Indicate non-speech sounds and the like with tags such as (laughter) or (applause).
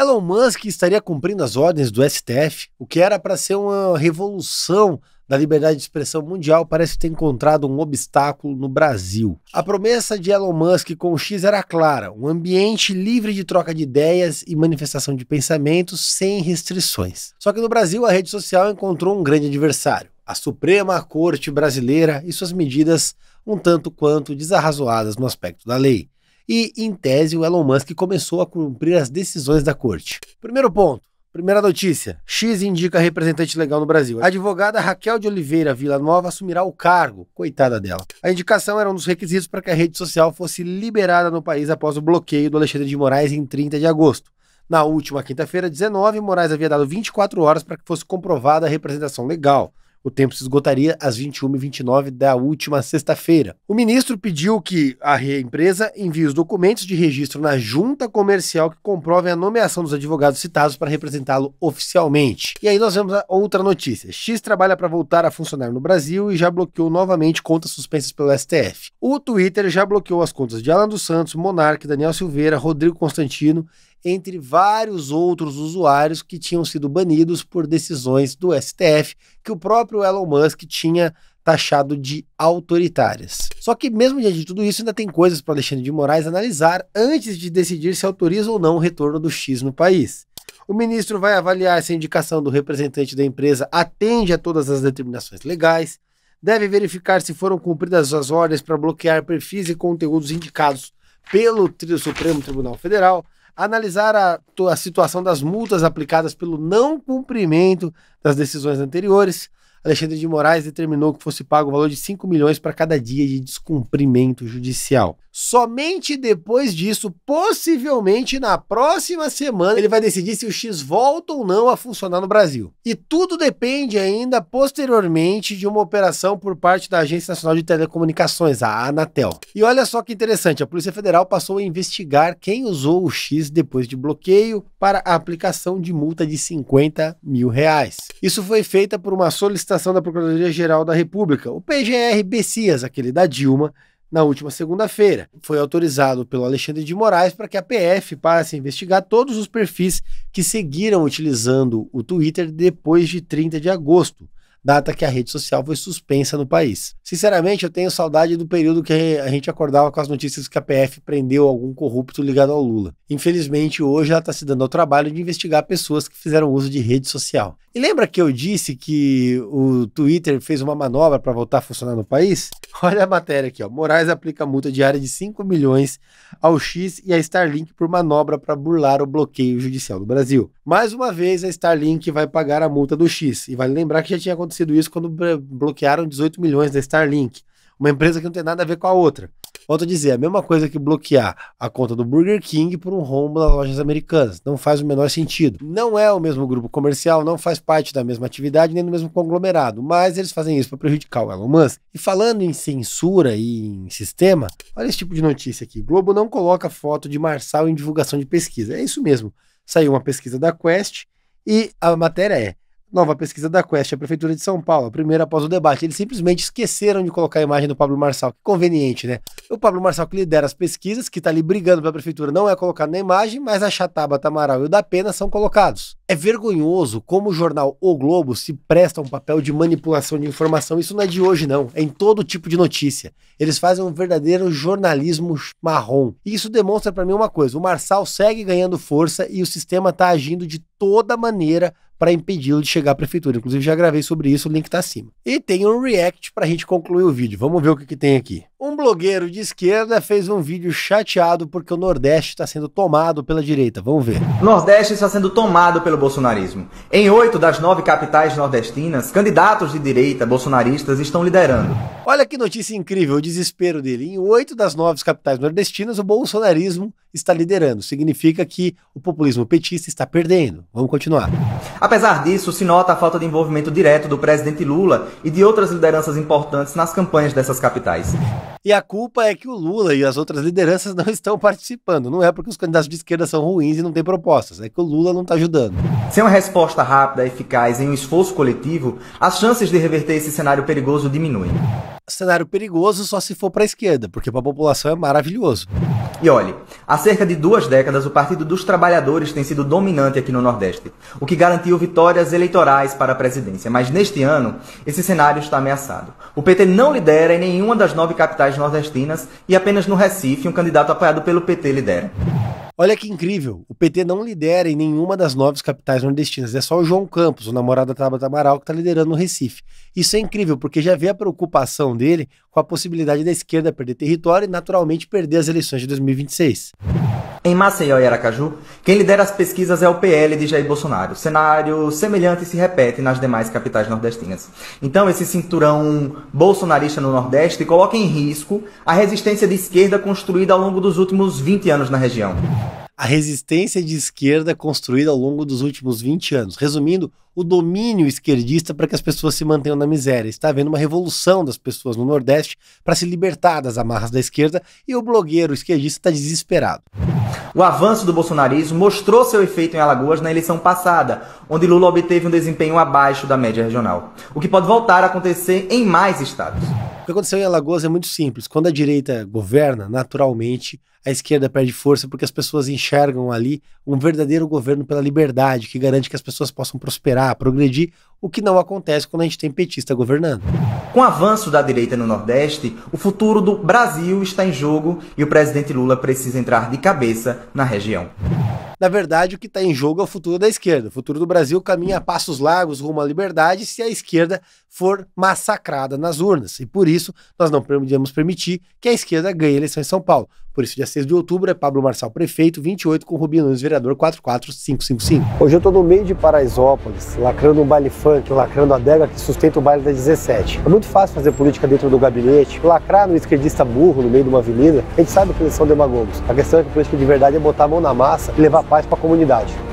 Elon Musk estaria cumprindo as ordens do STF, o que era para ser uma revolução da liberdade de expressão mundial parece ter encontrado um obstáculo no Brasil. A promessa de Elon Musk com o X era clara: um ambiente livre de troca de ideias e manifestação de pensamentos sem restrições. Só que no Brasil, a rede social encontrou um grande adversário: a Suprema Corte Brasileira e suas medidas um tanto quanto desarrazoadas no aspecto da lei. E, em tese, o Elon Musk começou a cumprir as decisões da corte. Primeiro ponto. Primeira notícia: X indica representante legal no Brasil. A advogada Raquel de Oliveira Villanova assumirá o cargo, coitada dela. A indicação era um dos requisitos para que a rede social fosse liberada no país após o bloqueio do Alexandre de Moraes em 30 de agosto. Na última quinta-feira, 19, Moraes havia dado 24 horas para que fosse comprovada a representação legal. O tempo se esgotaria às 21h29 da última sexta-feira. O ministro pediu que a empresa envie os documentos de registro na junta comercial que comprovem a nomeação dos advogados citados para representá-lo oficialmente. E aí nós vemos outra notícia. X trabalha para voltar a funcionar no Brasil e já bloqueou novamente contas suspensas pelo STF. O Twitter já bloqueou as contas de Alan dos Santos, Monarque, Daniel Silveira, Rodrigo Constantino entre vários outros usuários que tinham sido banidos por decisões do STF que o próprio Elon Musk tinha taxado de autoritárias. Só que mesmo diante de tudo isso, ainda tem coisas para Alexandre de Moraes analisar antes de decidir se autoriza ou não o retorno do X no país. O ministro vai avaliar se a indicação do representante da empresa atende a todas as determinações legais, deve verificar se foram cumpridas as ordens para bloquear perfis e conteúdos indicados pelo Supremo Tribunal Federal, analisar a, a situação das multas aplicadas pelo não cumprimento das decisões anteriores, Alexandre de Moraes determinou que fosse pago o valor de 5 milhões para cada dia de descumprimento judicial. Somente depois disso, possivelmente na próxima semana, ele vai decidir se o X volta ou não a funcionar no Brasil. E tudo depende ainda posteriormente de uma operação por parte da Agência Nacional de Telecomunicações, a Anatel. E olha só que interessante, a Polícia Federal passou a investigar quem usou o X depois de bloqueio para a aplicação de multa de 50 mil reais. Isso foi feita por uma solicitação da Procuradoria-Geral da República, o PGR Bessias, aquele da Dilma, na última segunda-feira. Foi autorizado pelo Alexandre de Moraes para que a PF passe a investigar todos os perfis que seguiram utilizando o Twitter depois de 30 de agosto. Data que a rede social foi suspensa no país. Sinceramente, eu tenho saudade do período que a gente acordava com as notícias que a PF prendeu algum corrupto ligado ao Lula. Infelizmente, hoje ela está se dando ao trabalho de investigar pessoas que fizeram uso de rede social. E lembra que eu disse que o Twitter fez uma manobra para voltar a funcionar no país? (laughs) Olha a matéria aqui, ó. Moraes aplica multa diária de 5 milhões ao X e a Starlink por manobra para burlar o bloqueio judicial do Brasil. Mais uma vez, a Starlink vai pagar a multa do X. E vale lembrar que já tinha acontecido isso quando bloquearam 18 milhões da Starlink. Uma empresa que não tem nada a ver com a outra. Volto a dizer, é a mesma coisa que bloquear a conta do Burger King por um rombo nas lojas americanas. Não faz o menor sentido. Não é o mesmo grupo comercial, não faz parte da mesma atividade nem do mesmo conglomerado, mas eles fazem isso para prejudicar o Elon Musk. E falando em censura e em sistema, olha esse tipo de notícia aqui. Globo não coloca foto de Marçal em divulgação de pesquisa. É isso mesmo. Saiu uma pesquisa da Quest e a matéria é Nova pesquisa da Quest, a Prefeitura de São Paulo, a primeira após o debate. Eles simplesmente esqueceram de colocar a imagem do Pablo Marçal. Que conveniente, né? O Pablo Marçal que lidera as pesquisas, que está ali brigando pela Prefeitura, não é colocado na imagem, mas a Chataba, Tamaral e o da Pena são colocados. É vergonhoso como o jornal O Globo se presta a um papel de manipulação de informação. Isso não é de hoje, não. É em todo tipo de notícia. Eles fazem um verdadeiro jornalismo marrom. E isso demonstra para mim uma coisa: o Marçal segue ganhando força e o sistema está agindo de toda maneira para impedi-lo de chegar à prefeitura. Inclusive, já gravei sobre isso, o link está acima. E tem um react para a gente concluir o vídeo. Vamos ver o que, que tem aqui. Um blogueiro de esquerda fez um vídeo chateado porque o Nordeste está sendo tomado pela direita. Vamos ver. O Nordeste está sendo tomado pelo bolsonarismo. Em oito das nove capitais nordestinas, candidatos de direita bolsonaristas estão liderando. Olha que notícia incrível, o desespero dele. Em oito das nove capitais nordestinas, o bolsonarismo está liderando. Significa que o populismo petista está perdendo. Vamos continuar. Apesar disso, se nota a falta de envolvimento direto do presidente Lula e de outras lideranças importantes nas campanhas dessas capitais. E a culpa é que o Lula e as outras lideranças não (laughs) estão participando. Não é porque os candidatos de esquerda são ruins e não têm propostas, é que o Lula não está ajudando. Sem uma resposta rápida, eficaz e um esforço coletivo, as chances de reverter esse cenário perigoso diminuem cenário perigoso só se for para a esquerda, porque para a população é maravilhoso. E olhe, há cerca de duas décadas o Partido dos Trabalhadores tem sido dominante aqui no Nordeste, o que garantiu vitórias eleitorais para a presidência. Mas neste ano, esse cenário está ameaçado. O PT não lidera em nenhuma das nove capitais nordestinas e apenas no Recife um candidato apoiado pelo PT lidera. Olha que incrível, o PT não lidera em nenhuma das nove capitais nordestinas, é só o João Campos, o namorado da Tabata Amaral, que está liderando no Recife. Isso é incrível, porque já vê a preocupação dele com a possibilidade da esquerda perder território e naturalmente perder as eleições de 2026. Em Maceió e Aracaju, quem lidera as pesquisas é o PL de Jair Bolsonaro. cenário semelhante se repete nas demais capitais nordestinas. Então, esse cinturão bolsonarista no Nordeste coloca em risco a resistência de esquerda construída ao longo dos últimos 20 anos na região a resistência de esquerda construída ao longo dos últimos 20 anos. Resumindo, o domínio esquerdista para que as pessoas se mantenham na miséria. Está havendo uma revolução das pessoas no Nordeste para se libertar das amarras da esquerda e o blogueiro esquerdista está desesperado. O avanço do bolsonarismo mostrou seu efeito em Alagoas na eleição passada, onde Lula obteve um desempenho abaixo da média regional, o que pode voltar a acontecer em mais estados que aconteceu em Alagoas é muito simples. Quando a direita governa, naturalmente, a esquerda perde força porque as pessoas enxergam ali um verdadeiro governo pela liberdade, que garante que as pessoas possam prosperar, progredir, o que não acontece quando a gente tem petista governando. Com o avanço da direita no Nordeste, o futuro do Brasil está em jogo e o presidente Lula precisa entrar de cabeça na região. Na verdade, o que está em jogo é o futuro da esquerda. O futuro do Brasil caminha a passos largos rumo à liberdade se a esquerda for massacrada nas urnas. E por isso, nós não podemos permitir que a esquerda ganhe a eleição em São Paulo. Por isso, dia 6 de outubro é Pablo Marçal prefeito, 28 com Rubinho Nunes, vereador 44555. Hoje eu estou no meio de Paraisópolis, lacrando um baile funk, lacrando a adega que sustenta o baile da 17. É muito fácil fazer política dentro do gabinete, lacrar no esquerdista burro no meio de uma avenida. A gente sabe que eles são demagogos. A questão é que a política de verdade é botar a mão na massa e levar paz para a comunidade.